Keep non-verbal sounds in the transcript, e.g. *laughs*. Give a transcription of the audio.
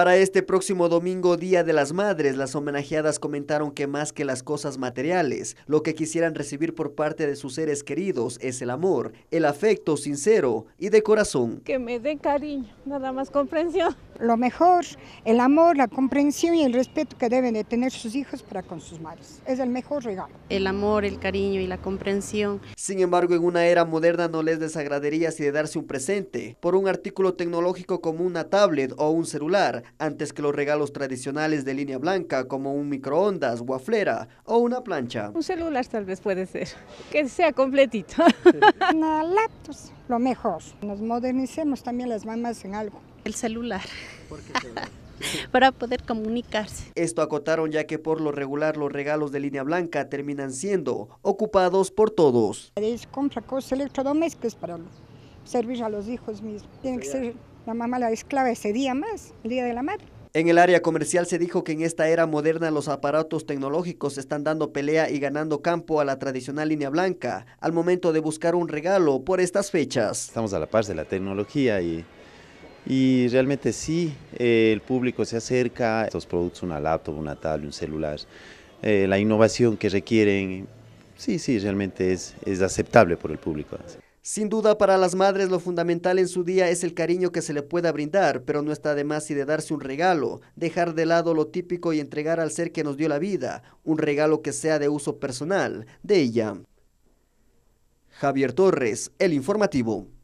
Para este próximo domingo, Día de las Madres, las homenajeadas comentaron que más que las cosas materiales, lo que quisieran recibir por parte de sus seres queridos es el amor, el afecto sincero y de corazón. Que me den cariño, nada más comprensión. Lo mejor, el amor, la comprensión y el respeto que deben de tener sus hijos para con sus madres. Es el mejor regalo. El amor, el cariño y la comprensión. Sin embargo, en una era moderna no les desagradaría si de darse un presente por un artículo tecnológico como una tablet o un celular antes que los regalos tradicionales de línea blanca como un microondas, guaflera o una plancha. Un celular tal vez puede ser, que sea completito. *laughs* una laptop, lo mejor. Nos modernicemos también las mamás en algo. El celular. ¿Por qué *laughs* para poder comunicarse. Esto acotaron ya que por lo regular los regalos de línea blanca terminan siendo ocupados por todos. Compra cosas electrodomésticas para servir a los hijos mismos. Tiene que ser la mamá la ese día más el Día de la Madre. En el área comercial se dijo que en esta era moderna los aparatos tecnológicos están dando pelea y ganando campo a la tradicional línea blanca al momento de buscar un regalo por estas fechas. Estamos a la par de la tecnología y, y realmente sí, eh, el público se acerca a estos productos, una laptop, una tablet, un celular, eh, la innovación que requieren, sí, sí, realmente es, es aceptable por el público. Sin duda para las madres lo fundamental en su día es el cariño que se le pueda brindar, pero no está de más si de darse un regalo, dejar de lado lo típico y entregar al ser que nos dio la vida, un regalo que sea de uso personal, de ella. Javier Torres, El Informativo.